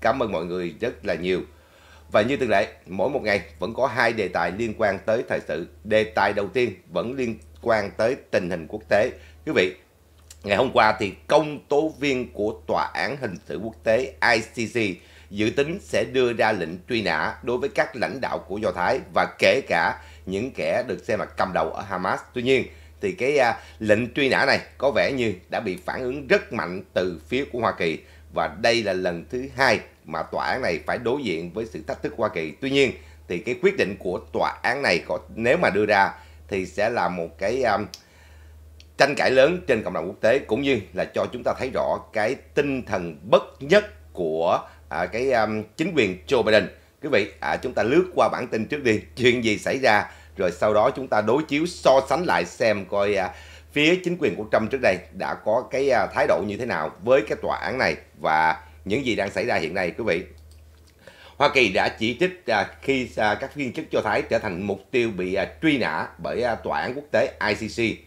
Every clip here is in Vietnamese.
cảm ơn mọi người rất là nhiều. Và như thường lệ, mỗi một ngày vẫn có hai đề tài liên quan tới thời sự. Đề tài đầu tiên vẫn liên quan tới tình hình quốc tế. Quý vị, ngày hôm qua thì công tố viên của Tòa án Hình sự Quốc tế ICC dự tính sẽ đưa ra lệnh truy nã đối với các lãnh đạo của Do Thái và kể cả những kẻ được xem là cầm đầu ở Hamas. Tuy nhiên, thì cái à, lệnh truy nã này có vẻ như đã bị phản ứng rất mạnh từ phía của Hoa Kỳ và đây là lần thứ hai mà tòa án này phải đối diện với sự thách thức Hoa Kỳ. Tuy nhiên thì cái quyết định của tòa án này có nếu mà đưa ra thì sẽ là một cái um, tranh cãi lớn trên cộng đồng quốc tế cũng như là cho chúng ta thấy rõ cái tinh thần bất nhất của à, cái um, chính quyền Joe Biden. Quý vị, à, chúng ta lướt qua bản tin trước đi, chuyện gì xảy ra rồi sau đó chúng ta đối chiếu so sánh lại xem coi à, phía chính quyền của Trump trước đây đã có cái à, thái độ như thế nào với cái tòa án này và những gì đang xảy ra hiện nay quý vị. Hoa Kỳ đã chỉ trích à, khi à, các viên chức cho Thái trở thành mục tiêu bị truy nã bởi tòa án quốc tế ICC.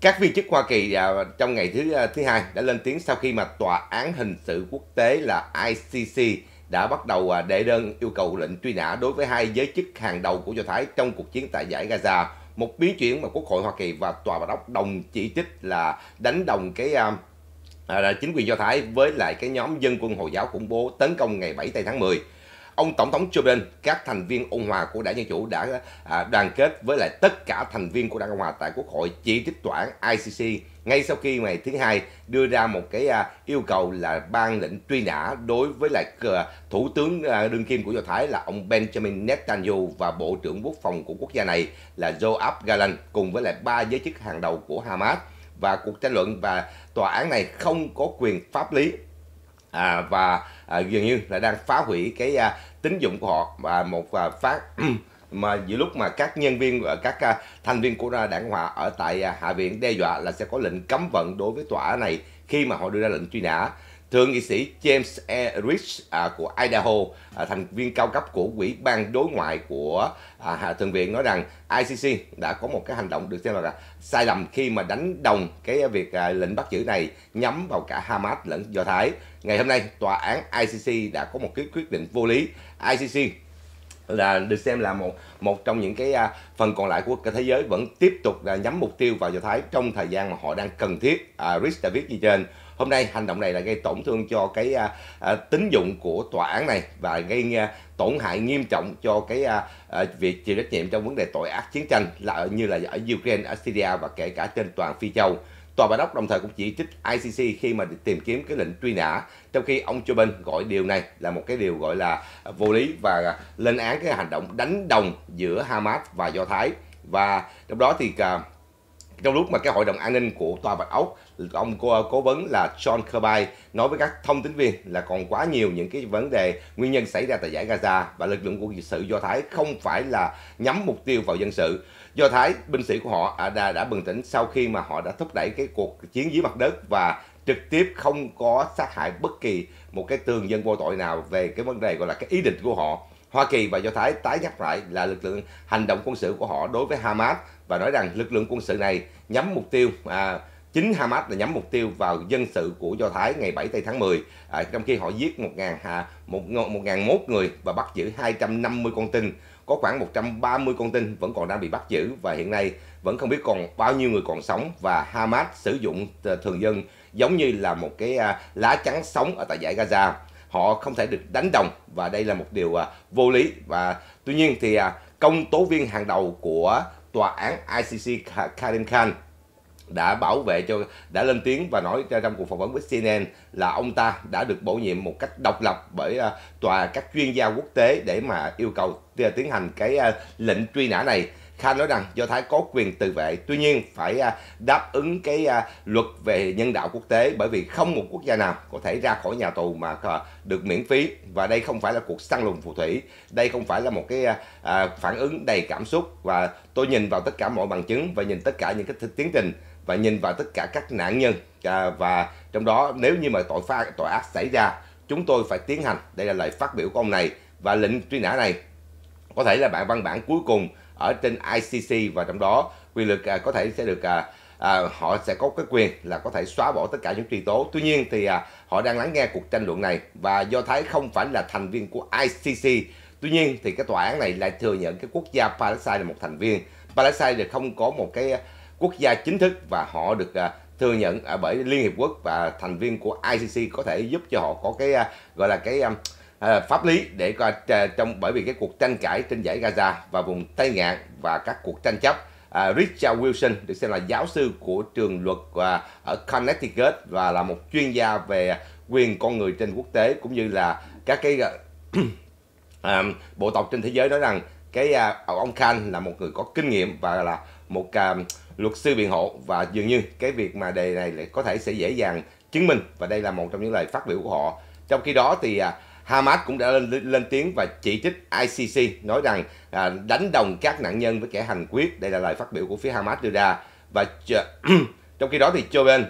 Các viên chức Hoa Kỳ trong ngày thứ thứ hai đã lên tiếng sau khi mà tòa án hình sự quốc tế là ICC đã bắt đầu à, đệ đơn yêu cầu lệnh truy nã đối với hai giới chức hàng đầu của Do Thái trong cuộc chiến tại giải Gaza. Một biến chuyển mà Quốc hội Hoa Kỳ và Tòa bạch Đốc đồng chỉ trích là đánh đồng cái à, à chính quyền Do Thái với lại cái nhóm dân quân Hồi giáo khủng bố tấn công ngày 7 tây tháng 10. Ông Tổng thống Joe Biden, các thành viên ôn hòa của đảng Dân Chủ đã à, đoàn kết với lại tất cả thành viên của đảng Cộng Hòa tại Quốc hội chỉ trích tòa án ICC ngay sau khi ngày thứ hai đưa ra một cái à, yêu cầu là ban lệnh truy nã đối với lại à, thủ tướng à, đương kim của Do Thái là ông Benjamin Netanyahu và Bộ trưởng Quốc phòng của quốc gia này là Joab Galan cùng với lại ba giới chức hàng đầu của Hamas và cuộc tranh luận và tòa án này không có quyền pháp lý à, và à, dường như là đang phá hủy cái à, tín dụng của họ và một à, phát mà giữa lúc mà các nhân viên và ờ, các à, thành viên của đảng hòa ở tại à, hạ viện đe dọa là sẽ có lệnh cấm vận đối với tòa án này khi mà họ đưa ra lệnh truy nã thượng nghị sĩ James e. Rich à, của Idaho, thành viên cao cấp của quỹ ban đối ngoại của à, thượng viện nói rằng ICC đã có một cái hành động được xem là sai lầm khi mà đánh đồng cái việc lệnh bắt giữ này nhắm vào cả Hamas lẫn Do Thái. Ngày hôm nay, tòa án ICC đã có một cái quyết định vô lý. ICC là được xem là một một trong những cái à, phần còn lại của cả thế giới vẫn tiếp tục là nhắm mục tiêu vào Do Thái trong thời gian mà họ đang cần thiết. À, Rich đã viết như trên. Hôm nay hành động này là gây tổn thương cho cái à, à tín dụng của tòa án này và gây à, tổn hại nghiêm trọng cho cái à, à việc chịu trách nhiệm trong vấn đề tội ác chiến tranh là như là ở Ukraine, ở Syria và kể cả trên toàn Phi Châu. Tòa Bạch đốc đồng thời cũng chỉ trích ICC khi mà tìm kiếm cái lệnh truy nã trong khi ông Joe Biden gọi điều này là một cái điều gọi là vô lý và lên án cái hành động đánh đồng giữa Hamas và Do Thái và trong đó thì à, trong lúc mà cái hội đồng an ninh của tòa bạch ốc ông cố, cố vấn là John Kirby nói với các thông tin viên là còn quá nhiều những cái vấn đề nguyên nhân xảy ra tại giải Gaza và lực lượng quân sự do thái không phải là nhắm mục tiêu vào dân sự do thái binh sĩ của họ đã đã bình tĩnh sau khi mà họ đã thúc đẩy cái cuộc chiến dưới mặt đất và trực tiếp không có sát hại bất kỳ một cái tường dân vô tội nào về cái vấn đề gọi là cái ý định của họ. Hoa Kỳ và Do Thái tái nhắc lại là lực lượng hành động quân sự của họ đối với Hamas và nói rằng lực lượng quân sự này nhắm mục tiêu à, chính Hamas là nhắm mục tiêu vào dân sự của Do Thái ngày 7 tháng 10 à, trong khi họ giết 1.001 à, người và bắt giữ 250 con tin có khoảng 130 con tin vẫn còn đang bị bắt giữ và hiện nay vẫn không biết còn bao nhiêu người còn sống và Hamas sử dụng ờ, thường dân giống như là một cái à, lá chắn sống ở tại giải Gaza họ không thể được đánh đồng và đây là một điều à, vô lý và tuy nhiên thì à, công tố viên hàng đầu của tòa án ICC Karim Khan đã bảo vệ cho đã lên tiếng và nói trong cuộc phỏng vấn với CNN là ông ta đã được bổ nhiệm một cách độc lập bởi tòa các chuyên gia quốc tế để mà yêu cầu tiến hành cái lệnh truy nã này Khan nói rằng Do Thái có quyền tự vệ, tuy nhiên phải à, đáp ứng cái à, luật về nhân đạo quốc tế bởi vì không một quốc gia nào có thể ra khỏi nhà tù mà được miễn phí và đây không phải là cuộc săn lùng phù thủy, đây không phải là một cái à, phản ứng đầy cảm xúc và tôi nhìn vào tất cả mọi bằng chứng và nhìn tất cả những cái tiến trình và nhìn vào tất cả các nạn nhân và trong đó nếu như mà tội pha tội ác xảy ra chúng tôi phải tiến hành đây là lời phát biểu của ông này và lệnh truy nã này có thể là bản văn bản cuối cùng ở trên ICC và trong đó quyền lực à, có thể sẽ được à, à, họ sẽ có cái quyền là có thể xóa bỏ tất cả những truy tố. Tuy nhiên thì à, họ đang lắng nghe cuộc tranh luận này và do Thái không phải là thành viên của ICC. Tuy nhiên thì cái tòa án này lại thừa nhận cái quốc gia Palestine là một thành viên. Palestine thì không có một cái quốc gia chính thức và họ được à, thừa nhận à, bởi Liên Hiệp Quốc và thành viên của ICC có thể giúp cho họ có cái à, gọi là cái à, Ờ, pháp lý để coi ờ, trong bởi vì cái cuộc tranh cãi trên giải Gaza và vùng Tây Ngạn và các cuộc tranh chấp ờ, Richard Wilson được xem là giáo sư của trường luật ở Connecticut và là một chuyên gia về quyền con người trên quốc tế cũng như là các cái bộ tộc trên thế giới nói rằng cái ông Khan là một người có kinh nghiệm và là một luật sư biện hộ và dường như cái việc mà đề này lại có thể sẽ dễ dàng chứng minh và đây là một trong những lời phát biểu của họ trong khi đó thì Hamas cũng đã lên, lên tiếng và chỉ trích ICC nói rằng à, đánh đồng các nạn nhân với kẻ hành quyết. Đây là lời phát biểu của phía Hamas đưa ra và trong khi đó thì Joe Biden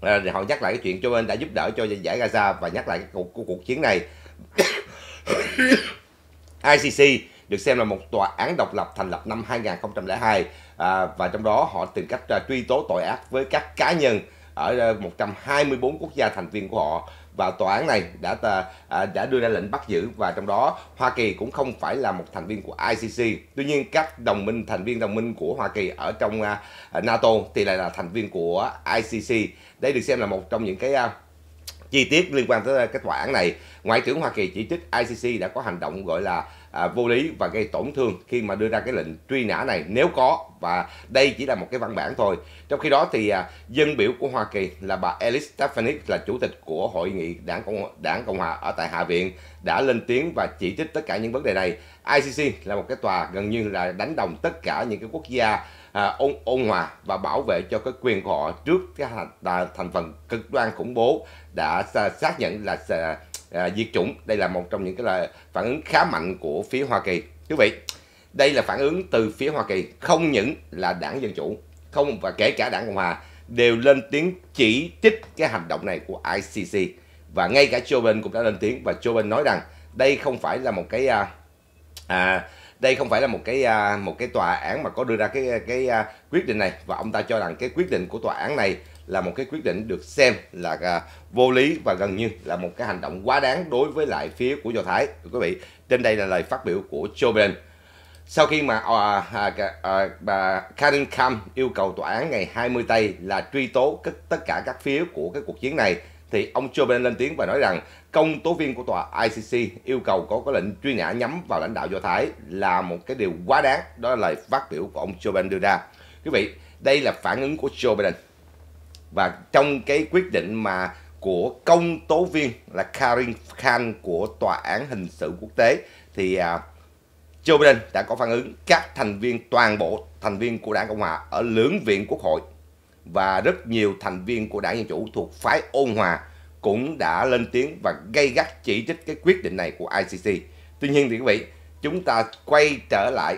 à, họ nhắc lại cái chuyện Joe Biden đã giúp đỡ cho giải Gaza và nhắc lại cái cuộc, cuộc, cuộc chiến này. ICC được xem là một tòa án độc lập thành lập năm 2002 à, và trong đó họ tìm cách à, truy tố tội ác với các cá nhân ở 124 à, quốc gia thành viên của họ và tòa án này đã à, đã đưa ra lệnh bắt giữ và trong đó Hoa Kỳ cũng không phải là một thành viên của ICC. Tuy nhiên các đồng minh thành viên đồng minh của Hoa Kỳ ở trong à, NATO thì lại là thành viên của ICC. Đây được xem là một trong những cái à, chi tiết liên quan tới cái tòa án này ngoại trưởng hoa kỳ chỉ trích icc đã có hành động gọi là à, vô lý và gây tổn thương khi mà đưa ra cái lệnh truy nã này nếu có và đây chỉ là một cái văn bản thôi trong khi đó thì à, dân biểu của hoa kỳ là bà Alice Stefanik là chủ tịch của hội nghị đảng cộng đảng cộng hòa ở tại hạ viện đã lên tiếng và chỉ trích tất cả những vấn đề này ICC là một cái tòa gần như là đánh đồng tất cả những cái quốc gia à, ôn ôn hòa và bảo vệ cho cái quyền của họ trước cái thành, à, thành phần cực đoan khủng bố đã à, xác nhận là à, à, diệt chủng. Đây là một trong những cái là phản ứng khá mạnh của phía Hoa Kỳ. Quý vị, đây là phản ứng từ phía Hoa Kỳ, không những là đảng Dân Chủ, không và kể cả đảng Cộng Hòa đều lên tiếng chỉ trích cái hành động này của ICC. Và ngay cả Joe Biden cũng đã lên tiếng và Joe Biden nói rằng đây không phải là một cái à, à, đây không phải là một cái một cái tòa án mà có đưa ra cái cái quyết định này và ông ta cho rằng cái quyết định của tòa án này là một cái quyết định được xem là à, vô lý và gần như là một cái hành động quá đáng đối với lại phía của Do Thái. quý vị, trên đây là lời phát biểu của Joe Biden. Sau khi mà à, à, à, à bà Karen Kam yêu cầu tòa án ngày 20 Tây là truy tố tất, cả các phía của cái cuộc chiến này, thì ông Joe Biden lên tiếng và nói rằng công tố viên của tòa ICC yêu cầu có cái lệnh truy nã nhắm vào lãnh đạo Do Thái là một cái điều quá đáng. Đó là lời phát biểu của ông Joe Biden đưa ra. Quý vị, đây là phản ứng của Joe Biden và trong cái quyết định mà của công tố viên là Karin Khan của tòa án hình sự quốc tế thì à, Joe Biden đã có phản ứng các thành viên toàn bộ thành viên của đảng Cộng hòa ở lưỡng viện quốc hội và rất nhiều thành viên của đảng dân chủ thuộc phái ôn hòa cũng đã lên tiếng và gây gắt chỉ trích cái quyết định này của ICC. Tuy nhiên thì quý vị, chúng ta quay trở lại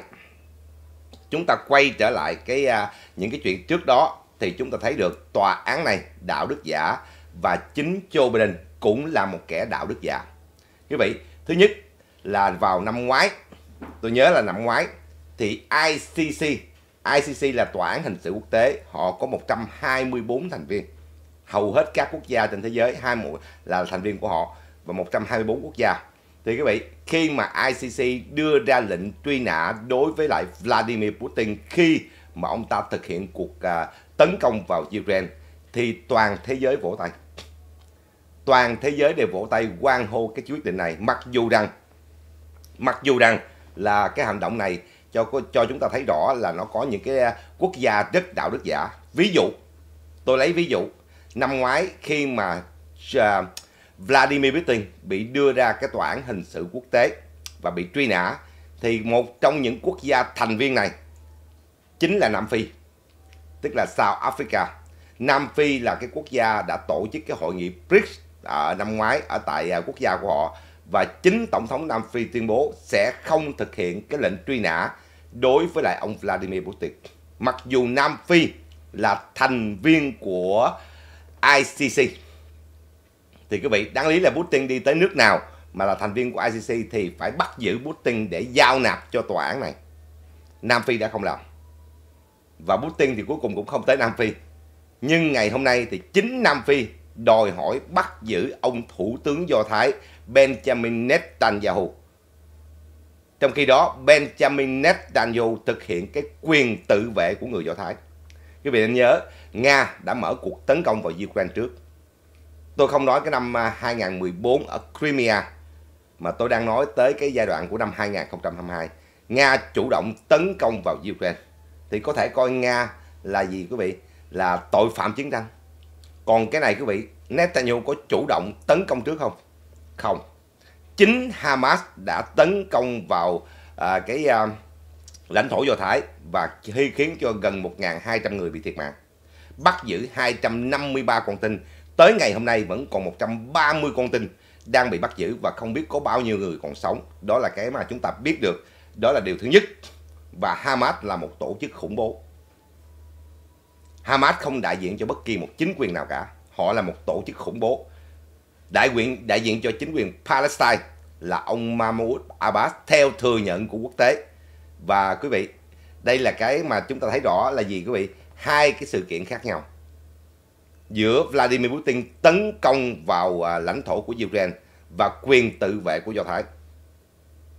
chúng ta quay trở lại cái à, những cái chuyện trước đó thì chúng ta thấy được tòa án này đạo đức giả và chính Joe Biden cũng là một kẻ đạo đức giả. Quý vị, thứ nhất là vào năm ngoái, tôi nhớ là năm ngoái thì ICC, ICC là tòa án hình sự quốc tế, họ có 124 thành viên. Hầu hết các quốc gia trên thế giới hai mũi là thành viên của họ và 124 quốc gia. Thì quý vị, khi mà ICC đưa ra lệnh truy nã đối với lại Vladimir Putin khi mà ông ta thực hiện cuộc à, tấn công vào Ukraine thì toàn thế giới vỗ tay. Toàn thế giới đều vỗ tay quan hô cái quyết định này mặc dù rằng mặc dù rằng là cái hành động này cho cho chúng ta thấy rõ là nó có những cái à, quốc gia rất đạo đức giả. Ví dụ, tôi lấy ví dụ, năm ngoái khi mà uh, Vladimir Putin bị đưa ra cái tòa án hình sự quốc tế và bị truy nã thì một trong những quốc gia thành viên này chính là Nam Phi, tức là South Africa. Nam Phi là cái quốc gia đã tổ chức cái hội nghị BRICS à, năm ngoái ở tại à, quốc gia của họ và chính tổng thống Nam Phi tuyên bố sẽ không thực hiện cái lệnh truy nã đối với lại ông Vladimir Putin. Mặc dù Nam Phi là thành viên của ICC thì quý vị đáng lý là Putin đi tới nước nào mà là thành viên của ICC thì phải bắt giữ Putin để giao nạp cho tòa án này. Nam Phi đã không làm và Putin thì cuối cùng cũng không tới Nam Phi. Nhưng ngày hôm nay thì chính Nam Phi đòi hỏi bắt giữ ông Thủ tướng Do Thái Benjamin Netanyahu. Trong khi đó Benjamin Netanyahu thực hiện cái quyền tự vệ của người Do Thái. Quý vị nên nhớ, Nga đã mở cuộc tấn công vào Ukraine trước. Tôi không nói cái năm 2014 à, ở Crimea, mà tôi đang nói tới cái giai đoạn của năm 2022. Nga chủ động tấn công vào Ukraine thì có thể coi Nga là gì quý vị? Là tội phạm chiến tranh. Còn cái này quý vị, Netanyahu có chủ động tấn công trước không? Không. Chính Hamas đã tấn công vào à, cái à, lãnh thổ Do Thái và khiến cho gần 1.200 người bị thiệt mạng. Bắt giữ 253 con tin. Tới ngày hôm nay vẫn còn 130 con tin đang bị bắt giữ và không biết có bao nhiêu người còn sống. Đó là cái mà chúng ta biết được. Đó là điều thứ nhất và Hamas là một tổ chức khủng bố. Hamas không đại diện cho bất kỳ một chính quyền nào cả. Họ là một tổ chức khủng bố. Đại quyền đại diện cho chính quyền Palestine là ông Mahmoud Abbas theo thừa nhận của quốc tế. Và quý vị, đây là cái mà chúng ta thấy rõ là gì quý vị? Hai cái sự kiện khác nhau. Giữa Vladimir Putin tấn công vào à, lãnh thổ của Ukraine và quyền tự vệ của Do Thái.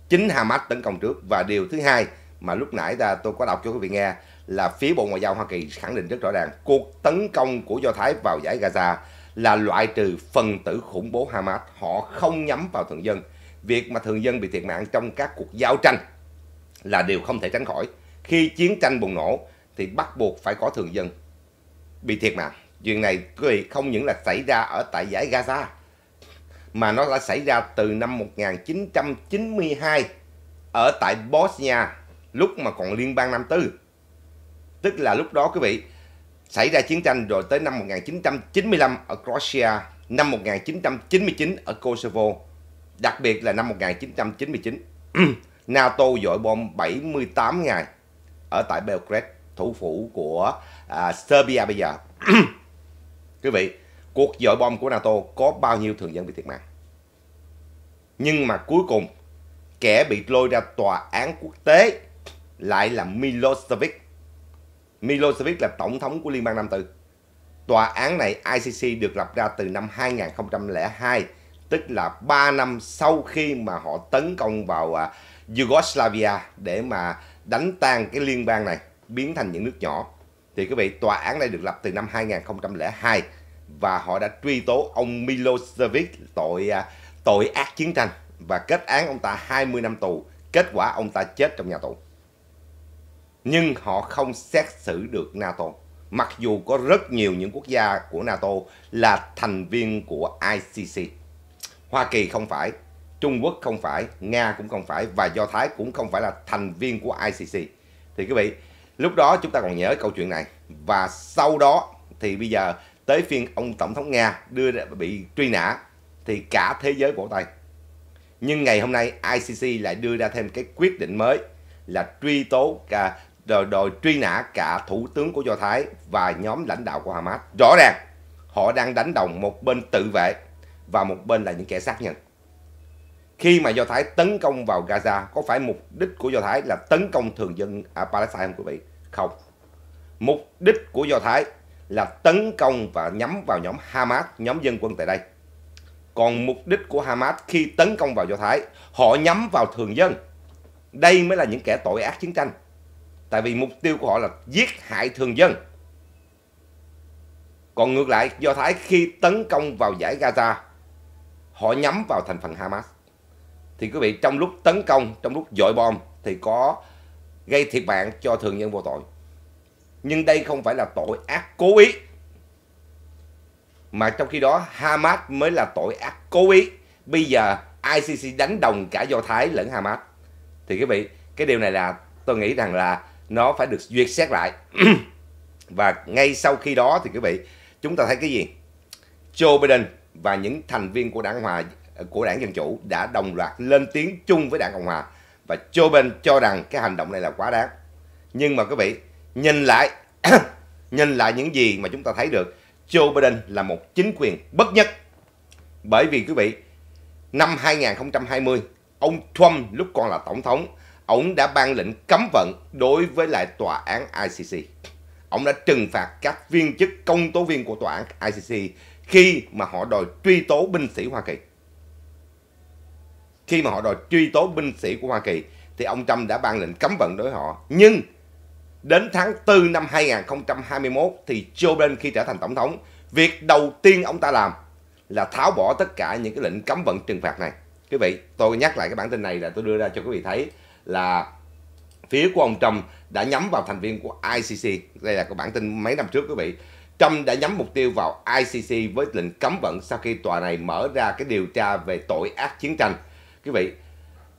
Chính Hamas tấn công trước và điều thứ hai mà lúc nãy ta tôi có đọc cho quý vị nghe là phía Bộ Ngoại giao Hoa Kỳ khẳng định rất rõ ràng cuộc tấn công của Do Thái vào giải Gaza là loại trừ phần tử khủng bố Hamas. Họ không nhắm vào thường dân. Việc mà thường dân bị thiệt mạng trong các cuộc giao tranh là điều không thể tránh khỏi. Khi chiến tranh bùng nổ thì bắt buộc phải có thường dân bị thiệt mạng. Chuyện này không những là xảy ra ở tại giải Gaza mà nó đã xảy ra từ năm 1992 ở tại Bosnia lúc mà còn liên bang Nam Tư. Tức là lúc đó quý vị xảy ra chiến tranh rồi tới năm 1995 ở Croatia, năm 1999 ở Kosovo, đặc biệt là năm 1999. NATO dội bom 78 ngày ở tại Belgrade, thủ phủ của à, Serbia bây giờ. quý vị, cuộc dội bom của NATO có bao nhiêu thường dân bị thiệt mạng? Nhưng mà cuối cùng kẻ bị lôi ra tòa án quốc tế lại là Milosevic. Milosevic là tổng thống của Liên bang Nam Tư. Tòa án này ICC được lập ra từ năm 2002, tức là 3 năm sau khi mà họ tấn công vào à, Yugoslavia để mà đánh tan cái liên bang này, biến thành những nước nhỏ. Thì quý vị, tòa án này được lập từ năm 2002 và họ đã truy tố ông Milosevic tội à, tội ác chiến tranh và kết án ông ta 20 năm tù. Kết quả ông ta chết trong nhà tù nhưng họ không xét xử được NATO. Mặc dù có rất nhiều những quốc gia của NATO là thành viên của ICC. Hoa Kỳ không phải, Trung Quốc không phải, Nga cũng không phải và Do Thái cũng không phải là thành viên của ICC. Thì quý vị, lúc đó chúng ta còn nhớ câu chuyện này và sau đó thì bây giờ tới phiên ông tổng thống Nga đưa ra bị truy nã thì cả thế giới vỗ tay. Nhưng ngày hôm nay ICC lại đưa ra thêm cái quyết định mới là truy tố cả đòi, đòi truy nã cả thủ tướng của Do Thái và nhóm lãnh đạo của Hamas. Rõ ràng, họ đang đánh đồng một bên tự vệ và một bên là những kẻ sát nhân. Khi mà Do Thái tấn công vào Gaza, có phải mục đích của Do Thái là tấn công thường dân à, Palestine không quý vị? Không. Mục đích của Do Thái là tấn công và nhắm vào nhóm Hamas, nhóm dân quân tại đây. Còn mục đích của Hamas khi tấn công vào Do Thái, họ nhắm vào thường dân. Đây mới là những kẻ tội ác chiến tranh. Tại vì mục tiêu của họ là giết hại thường dân. Còn ngược lại, Do Thái khi tấn công vào giải Gaza, họ nhắm vào thành phần Hamas. Thì quý vị, trong lúc tấn công, trong lúc dội bom, thì có gây thiệt mạng cho thường dân vô tội. Nhưng đây không phải là tội ác cố ý. Mà trong khi đó, Hamas mới là tội ác cố ý. Bây giờ, ICC đánh đồng cả Do Thái lẫn Hamas. Thì quý vị, cái điều này là tôi nghĩ rằng là nó phải được duyệt xét lại và ngay sau khi đó thì quý vị chúng ta thấy cái gì Joe Biden và những thành viên của đảng hòa của đảng dân chủ đã đồng loạt lên tiếng chung với đảng cộng hòa và Joe Biden cho rằng cái hành động này là quá đáng nhưng mà quý vị nhìn lại nhìn lại những gì mà chúng ta thấy được Joe Biden là một chính quyền bất nhất bởi vì quý vị năm 2020 ông Trump lúc còn là tổng thống Ông đã ban lệnh cấm vận đối với lại tòa án ICC. Ông đã trừng phạt các viên chức công tố viên của tòa án ICC khi mà họ đòi truy tố binh sĩ Hoa Kỳ. Khi mà họ đòi truy tố binh sĩ của Hoa Kỳ thì ông Trump đã ban lệnh cấm vận đối họ. Nhưng đến tháng 4 năm 2021 thì Joe Biden khi trở thành tổng thống, việc đầu tiên ông ta làm là tháo bỏ tất cả những cái lệnh cấm vận trừng phạt này. Quý vị, tôi nhắc lại cái bản tin này là tôi đưa ra cho quý vị thấy là phía của ông Trump đã nhắm vào thành viên của ICC. Đây là cái bản tin mấy năm trước quý vị. Trump đã nhắm mục tiêu vào ICC với lệnh cấm vận sau khi tòa này mở ra cái điều tra về tội ác chiến tranh. Quý vị,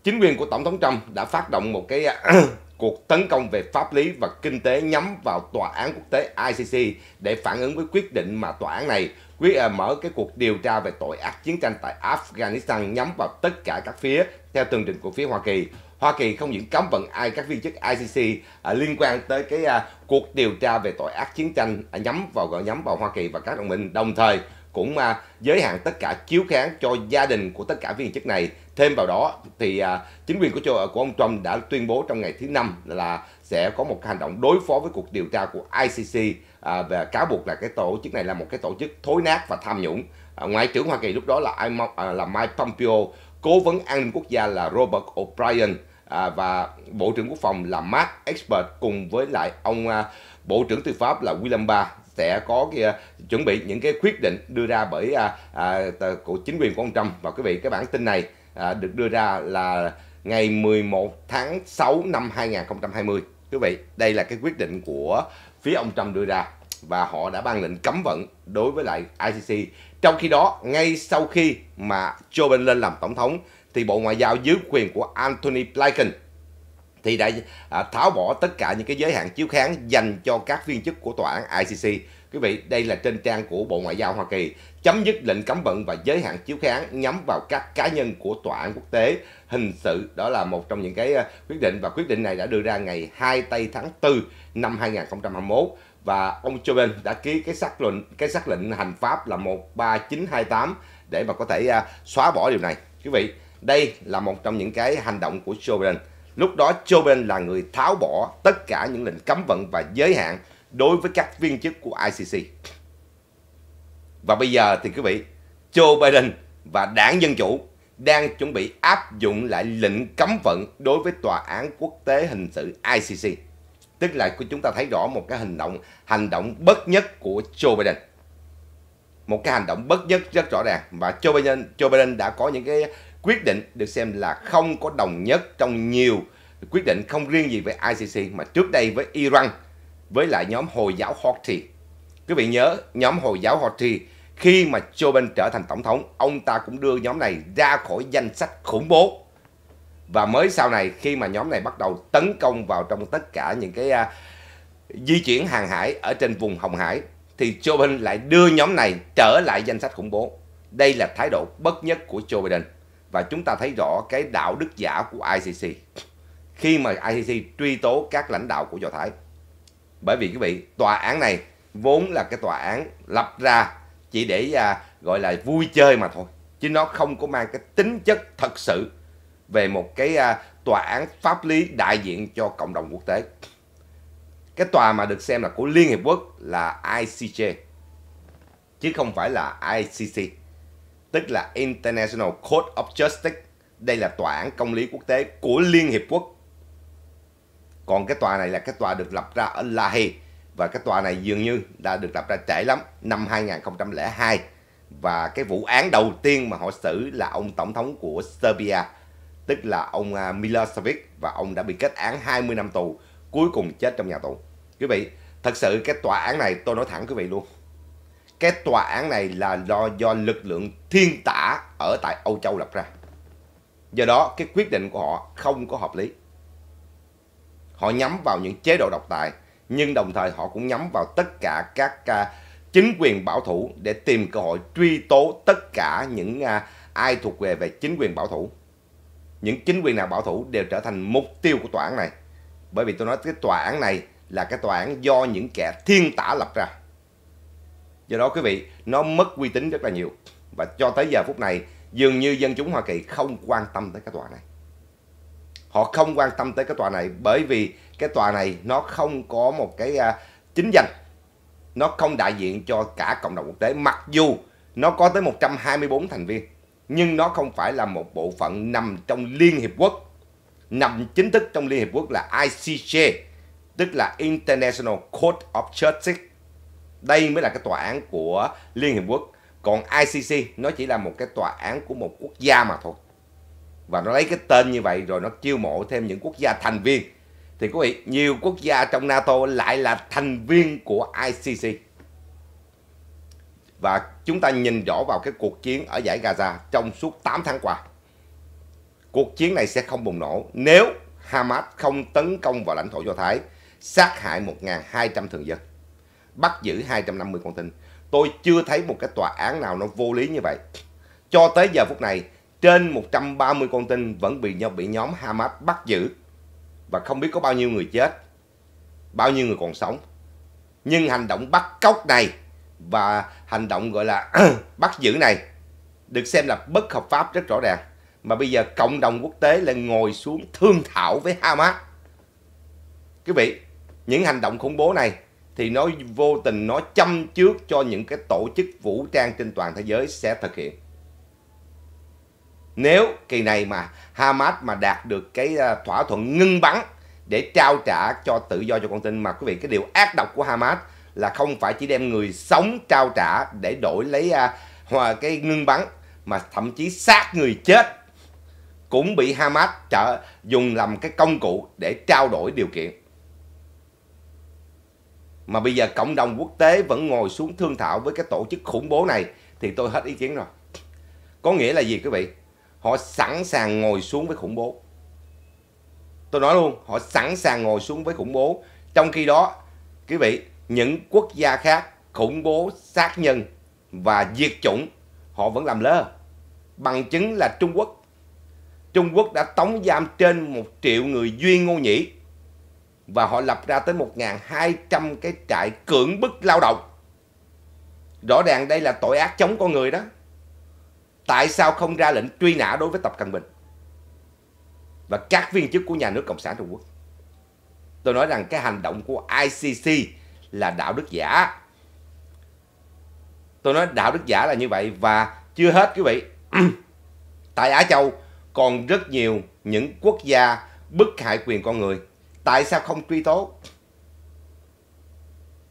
chính quyền của Tổng thống Trump đã phát động một cái cuộc tấn công về pháp lý và kinh tế nhắm vào tòa án quốc tế ICC để phản ứng với quyết định mà tòa án này quyết à, mở cái cuộc điều tra về tội ác chiến tranh tại Afghanistan nhắm vào tất cả các phía theo tường trình của phía Hoa Kỳ. Hoa Kỳ không những cấm vận ai các viên chức ICC à, liên quan tới cái à, cuộc điều tra về tội ác chiến tranh à, nhắm vào gọi nhắm vào Hoa Kỳ và các đồng minh đồng thời cũng à, giới hạn tất cả chiếu kháng cho gia đình của tất cả viên chức này. Thêm vào đó thì à, chính quyền của châu, của ông Trump đã tuyên bố trong ngày thứ năm là sẽ có một hành động đối phó với cuộc điều tra của ICC à, và cáo buộc là cái tổ chức này là một cái tổ chức thối nát và tham nhũng. À, Ngoại trưởng Hoa Kỳ lúc đó là, à, là Mike Pompeo Cố vấn an ninh quốc gia là Robert O'Brien à, và Bộ trưởng Quốc phòng là Mark Expert cùng với lại ông à, Bộ trưởng Tư pháp là William Barr sẽ có cái, uh, chuẩn bị những cái quyết định đưa ra bởi à, à, của chính quyền của ông Trump và quý vị cái bản tin này à, được đưa ra là ngày 11 tháng 6 năm 2020 quý vị đây là cái quyết định của phía ông Trump đưa ra và họ đã ban lệnh cấm vận đối với lại ICC trong khi đó, ngay sau khi mà Joe Biden lên làm tổng thống, thì Bộ Ngoại giao dưới quyền của Anthony Blinken thì đã à, tháo bỏ tất cả những cái giới hạn chiếu kháng dành cho các viên chức của tòa án ICC. Quý vị, đây là trên trang của Bộ Ngoại giao Hoa Kỳ, chấm dứt lệnh cấm vận và giới hạn chiếu kháng nhắm vào các cá nhân của tòa án quốc tế hình sự. Đó là một trong những cái à, quyết định và quyết định này đã đưa ra ngày 2 tây tháng 4 năm 2021 và ông Joe Biden đã ký cái xác lệnh cái xác lệnh hành pháp là 13928 để mà có thể uh, xóa bỏ điều này. Quý vị, đây là một trong những cái hành động của Joe Biden. Lúc đó Joe Biden là người tháo bỏ tất cả những lệnh cấm vận và giới hạn đối với các viên chức của ICC. Và bây giờ thì quý vị, Joe Biden và đảng Dân Chủ đang chuẩn bị áp dụng lại lệnh cấm vận đối với Tòa án Quốc tế Hình sự ICC tức là chúng ta thấy rõ một cái hành động hành động bất nhất của Joe Biden một cái hành động bất nhất rất rõ ràng và Joe Biden Joe Biden đã có những cái quyết định được xem là không có đồng nhất trong nhiều quyết định không riêng gì với ICC mà trước đây với Iran với lại nhóm Hồi giáo Houthi quý vị nhớ nhóm Hồi giáo Houthi khi mà Joe Biden trở thành tổng thống ông ta cũng đưa nhóm này ra khỏi danh sách khủng bố và mới sau này khi mà nhóm này bắt đầu tấn công vào trong tất cả những cái uh, di chuyển hàng hải ở trên vùng Hồng Hải thì Joe Biden lại đưa nhóm này trở lại danh sách khủng bố. Đây là thái độ bất nhất của Joe Biden và chúng ta thấy rõ cái đạo đức giả của ICC khi mà ICC truy tố các lãnh đạo của Do Thái. Bởi vì quý vị, tòa án này vốn là cái tòa án lập ra chỉ để à, gọi là vui chơi mà thôi, chứ nó không có mang cái tính chất thật sự về một cái à, tòa án pháp lý đại diện cho cộng đồng quốc tế. Cái tòa mà được xem là của Liên Hiệp Quốc là ICJ, chứ không phải là ICC, tức là International Court of Justice. Đây là tòa án công lý quốc tế của Liên Hiệp Quốc. Còn cái tòa này là cái tòa được lập ra ở La Hague và cái tòa này dường như đã được lập ra trễ lắm, năm 2002 và cái vụ án đầu tiên mà họ xử là ông tổng thống của Serbia tức là ông à, Milosevic và ông đã bị kết án 20 năm tù, cuối cùng chết trong nhà tù. Quý vị, thật sự cái tòa án này tôi nói thẳng quý vị luôn. Cái tòa án này là do, do lực lượng thiên tả ở tại Âu Châu lập ra. Do đó cái quyết định của họ không có hợp lý. Họ nhắm vào những chế độ độc tài, nhưng đồng thời họ cũng nhắm vào tất cả các uh, chính quyền bảo thủ để tìm cơ hội truy tố tất cả những uh, ai thuộc về về chính quyền bảo thủ những chính quyền nào bảo thủ đều trở thành mục tiêu của tòa án này bởi vì tôi nói cái tòa án này là cái tòa án do những kẻ thiên tả lập ra do đó quý vị nó mất uy tín rất là nhiều và cho tới giờ phút này dường như dân chúng Hoa Kỳ không quan tâm tới cái tòa này họ không quan tâm tới cái tòa này bởi vì cái tòa này nó không có một cái à, chính danh nó không đại diện cho cả cộng đồng quốc tế mặc dù nó có tới 124 thành viên nhưng nó không phải là một bộ phận nằm trong Liên Hiệp Quốc. Nằm chính thức trong Liên Hiệp Quốc là ICJ, tức là International Court of Justice. Đây mới là cái tòa án của Liên Hiệp Quốc. Còn ICC nó chỉ là một cái tòa án của một quốc gia mà thôi. Và nó lấy cái tên như vậy rồi nó chiêu mộ thêm những quốc gia thành viên. Thì quý vị, nhiều quốc gia trong NATO lại là thành viên của ICC và chúng ta nhìn rõ vào cái cuộc chiến ở giải Gaza trong suốt 8 tháng qua. Cuộc chiến này sẽ không bùng nổ nếu Hamas không tấn công vào lãnh thổ Do Thái, sát hại 1.200 thường dân, bắt giữ 250 con tin. Tôi chưa thấy một cái tòa án nào nó vô lý như vậy. Cho tới giờ phút này, trên 130 con tin vẫn bị nhau bị nhóm Hamas bắt giữ và không biết có bao nhiêu người chết, bao nhiêu người còn sống. Nhưng hành động bắt cóc này và hành động gọi là bắt giữ này được xem là bất hợp pháp rất rõ ràng mà bây giờ cộng đồng quốc tế lại ngồi xuống thương thảo với Hamas. Quý vị, những hành động khủng bố này thì nó vô tình nó châm trước cho những cái tổ chức vũ trang trên toàn thế giới sẽ thực hiện. Nếu kỳ này mà Hamas mà đạt được cái à, thỏa thuận ngưng bắn để trao trả cho tự do cho con tin mà quý vị cái điều ác độc của Hamas là không phải chỉ đem người sống trao trả để đổi lấy à, cái ngưng bắn mà thậm chí sát người chết cũng bị Hamas trợ dùng làm cái công cụ để trao đổi điều kiện. Mà bây giờ cộng đồng quốc tế vẫn ngồi xuống thương thảo với cái tổ chức khủng bố này thì tôi hết ý kiến rồi. Có nghĩa là gì quý vị? Họ sẵn sàng ngồi xuống với khủng bố. Tôi nói luôn, họ sẵn sàng ngồi xuống với khủng bố. Trong khi đó, quý vị, những quốc gia khác khủng bố sát nhân và diệt chủng họ vẫn làm lơ. Bằng chứng là Trung Quốc. Trung Quốc đã tống giam trên một triệu người duy ngô nhĩ và họ lập ra tới 1.200 cái trại cưỡng bức lao động. Rõ ràng đây là tội ác chống con người đó. Tại sao không ra lệnh truy nã đối với Tập Cận Bình và các viên chức của nhà nước Cộng sản Trung Quốc? Tôi nói rằng cái hành động của ICC là đạo đức giả tôi nói đạo đức giả là như vậy và chưa hết quý vị tại á châu còn rất nhiều những quốc gia bức hại quyền con người tại sao không truy tố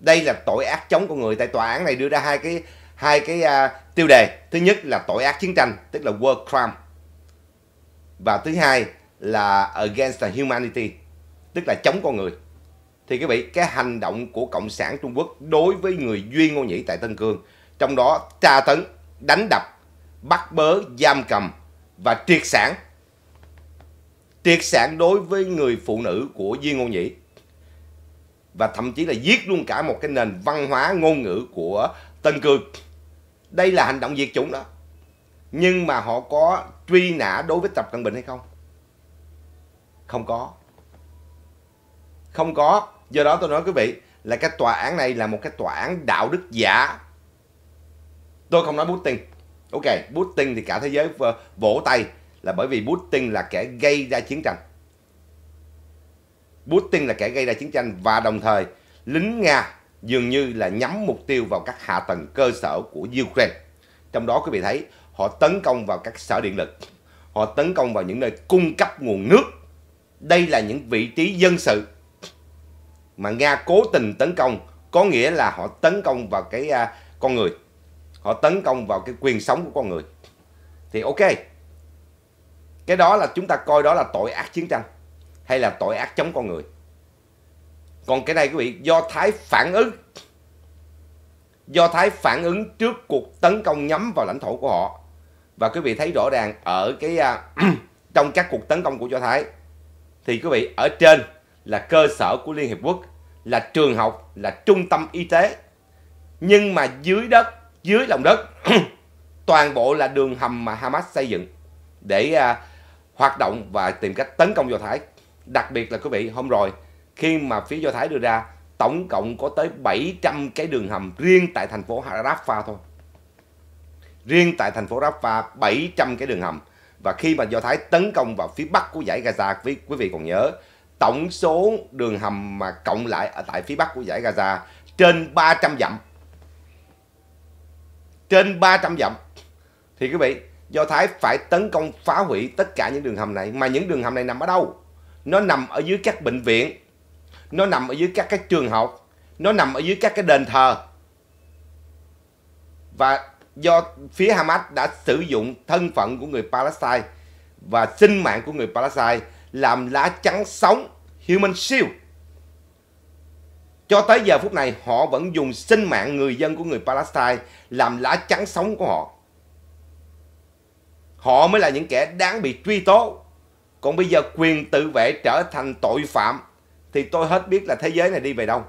đây là tội ác chống con người tại tòa án này đưa ra hai cái hai cái uh, tiêu đề thứ nhất là tội ác chiến tranh tức là war crime và thứ hai là against the humanity tức là chống con người thì quý vị cái hành động của cộng sản Trung Quốc đối với người Duy Ngô Nhĩ tại Tân Cương trong đó tra tấn, đánh đập, bắt bớ, giam cầm và triệt sản triệt sản đối với người phụ nữ của Duy Ngô Nhĩ và thậm chí là giết luôn cả một cái nền văn hóa ngôn ngữ của Tân Cương. Đây là hành động diệt chủng đó. Nhưng mà họ có truy nã đối với Tập Cận Bình hay không? Không có. Không có do đó tôi nói quý vị là cái tòa án này là một cái tòa án đạo đức giả tôi không nói Putin ok Putin thì cả thế giới ờ, vỗ tay là bởi vì Putin là kẻ gây ra chiến tranh Putin là kẻ gây ra chiến tranh và đồng thời lính Nga dường như là nhắm mục tiêu vào các hạ tầng cơ sở của Ukraine. Trong đó quý vị thấy họ tấn công vào các sở điện lực, họ tấn công vào những nơi cung cấp nguồn nước. Đây là những vị trí dân sự mà Nga cố tình tấn công có nghĩa là họ tấn công vào cái uh, con người họ tấn công vào cái quyền sống của con người thì ok cái đó là chúng ta coi đó là tội ác chiến tranh hay là tội ác chống con người còn cái này quý vị do thái phản ứng do thái phản ứng trước cuộc tấn công nhắm vào lãnh thổ của họ và quý vị thấy rõ ràng ở cái uh, trong các cuộc tấn công của do thái thì quý vị ở trên là cơ sở của Liên Hiệp Quốc, là trường học, là trung tâm y tế. Nhưng mà dưới đất, dưới lòng đất, toàn bộ là đường hầm mà Hamas xây dựng để à, hoạt động và tìm cách tấn công Do Thái. Đặc biệt là quý vị, hôm rồi khi mà phía Do Thái đưa ra tổng cộng có tới 700 cái đường hầm riêng tại thành phố Rafah thôi. Riêng tại thành phố Rafah 700 cái đường hầm. Và khi mà Do Thái tấn công vào phía bắc của giải Gaza, quý, quý vị còn nhớ tổng số đường hầm mà cộng lại ở tại phía bắc của giải Gaza trên 300 dặm. Trên 300 dặm. Thì quý vị, Do Thái phải tấn công phá hủy tất cả những đường hầm này. Mà những đường hầm này nằm ở đâu? Nó nằm ở dưới các bệnh viện. Nó nằm ở dưới các cái trường học. Nó nằm ở dưới các cái đền thờ. Và do phía Hamas đã sử dụng thân phận của người Palestine và sinh mạng của người Palestine làm lá chắn sống Human Shield. Cho tới giờ phút này họ vẫn dùng sinh mạng người dân của người Palestine làm lá chắn sống của họ. Họ mới là những kẻ đáng bị truy tố. Còn bây giờ quyền tự vệ trở thành tội phạm thì tôi hết biết là thế giới này đi về đâu.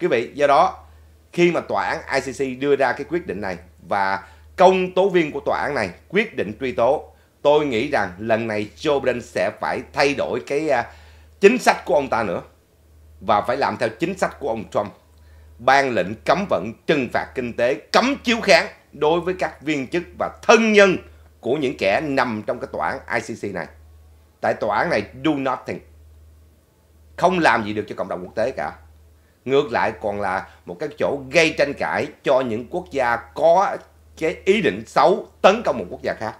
Quý vị, do đó khi mà tòa án ICC đưa ra cái quyết định này và công tố viên của tòa án này quyết định truy tố tôi nghĩ rằng lần này Joe Biden sẽ phải thay đổi cái à, chính sách của ông ta nữa và phải làm theo chính sách của ông Trump ban lệnh cấm vận trừng phạt kinh tế cấm chiếu kháng đối với các viên chức và thân nhân của những kẻ nằm trong cái tòa án ICC này tại tòa án này do nothing không làm gì được cho cộng đồng quốc tế cả ngược lại còn là một cái chỗ gây tranh cãi cho những quốc gia có cái ý định xấu tấn công một quốc gia khác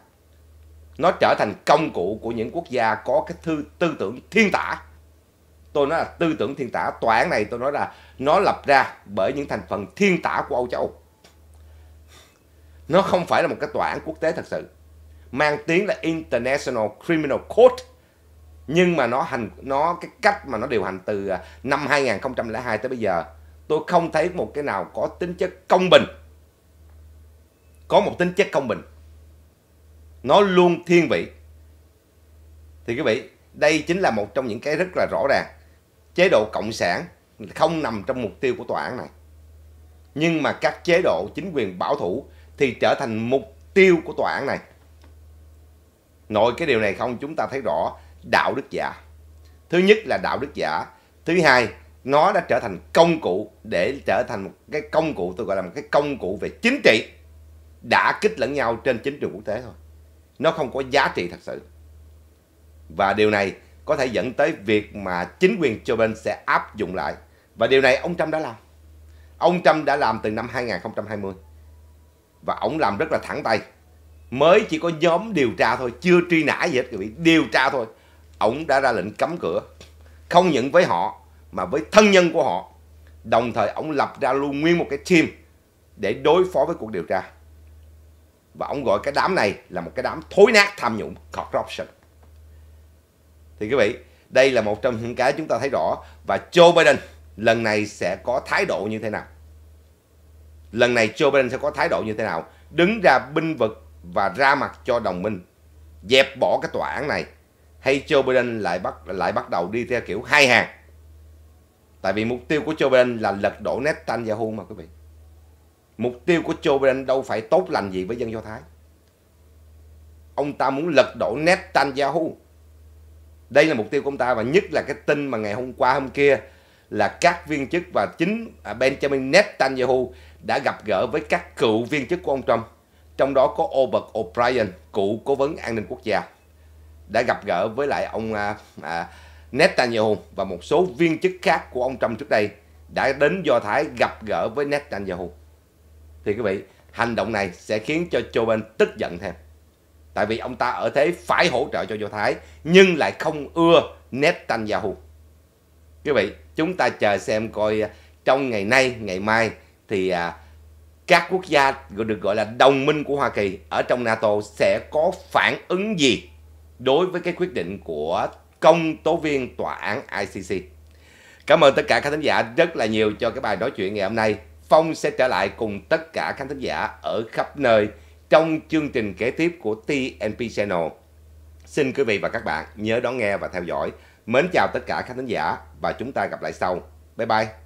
nó trở thành công cụ của những quốc gia có cái thư, tư tưởng thiên tả tôi nói là tư tưởng thiên tả tòa án này tôi nói là nó lập ra bởi những thành phần thiên tả của âu châu nó không phải là một cái tòa án quốc tế thật sự mang tiếng là international criminal court nhưng mà nó hành nó cái cách mà nó điều hành từ à, năm 2002 tới bây giờ tôi không thấy một cái nào có tính chất công bình có một tính chất công bình nó luôn thiên vị thì quý vị đây chính là một trong những cái rất là rõ ràng chế độ cộng sản không nằm trong mục tiêu của tòa án này nhưng mà các chế độ chính quyền bảo thủ thì trở thành mục tiêu của tòa án này nội cái điều này không chúng ta thấy rõ đạo đức giả thứ nhất là đạo đức giả thứ hai nó đã trở thành công cụ để trở thành một cái công cụ tôi gọi là một cái công cụ về chính trị đã kích lẫn nhau trên chính trường quốc tế thôi nó không có giá trị thật sự. Và điều này có thể dẫn tới việc mà chính quyền Joe sẽ áp dụng lại. Và điều này ông Trump đã làm. Ông Trump đã làm từ năm 2020. Và ông làm rất là thẳng tay. Mới chỉ có nhóm điều tra thôi, chưa truy nã gì hết quý điều tra thôi. Ông đã ra lệnh cấm cửa. Không những với họ, mà với thân nhân của họ. Đồng thời ông lập ra luôn nguyên một cái team để đối phó với cuộc điều tra và ông gọi cái đám này là một cái đám thối nát tham nhũng corruption thì quý vị đây là một trong những cái chúng ta thấy rõ và Joe Biden lần này sẽ có thái độ như thế nào lần này Joe Biden sẽ có thái độ như thế nào đứng ra binh vực và ra mặt cho đồng minh dẹp bỏ cái tòa án này hay Joe Biden lại bắt lại bắt đầu đi theo kiểu hai hàng tại vì mục tiêu của Joe Biden là lật đổ Netanyahu mà quý vị Mục tiêu của Joe Biden đâu phải tốt lành gì với dân Do Thái. Ông ta muốn lật đổ Netanyahu. Đây là mục tiêu của ông ta và nhất là cái tin mà ngày hôm qua hôm kia là các viên chức và chính à, Benjamin Netanyahu đã gặp gỡ với các cựu viên chức của ông Trump. Trong đó có Robert O'Brien, cựu cố vấn an ninh quốc gia, đã gặp gỡ với lại ông à, à, Netanyahu và một số viên chức khác của ông Trump trước đây đã đến Do Thái gặp gỡ với Netanyahu thì quý vị hành động này sẽ khiến cho Joe Biden tức giận thêm. Tại vì ông ta ở thế phải hỗ trợ cho Do Thái nhưng lại không ưa Netanyahu. Quý vị, chúng ta chờ xem coi à, trong ngày nay, ngày mai thì à, các quốc gia được gọi là đồng minh của Hoa Kỳ ở trong NATO sẽ có phản ứng gì đối với cái quyết định của công tố viên tòa án ICC. Cảm ơn tất cả các khán giả rất là nhiều cho cái bài nói chuyện ngày hôm nay. Phong sẽ trở lại cùng tất cả khán thính giả ở khắp nơi trong chương trình kế tiếp của TNP Channel. Xin quý vị và các bạn nhớ đón nghe và theo dõi. Mến chào tất cả khán thính giả và chúng ta gặp lại sau. Bye bye!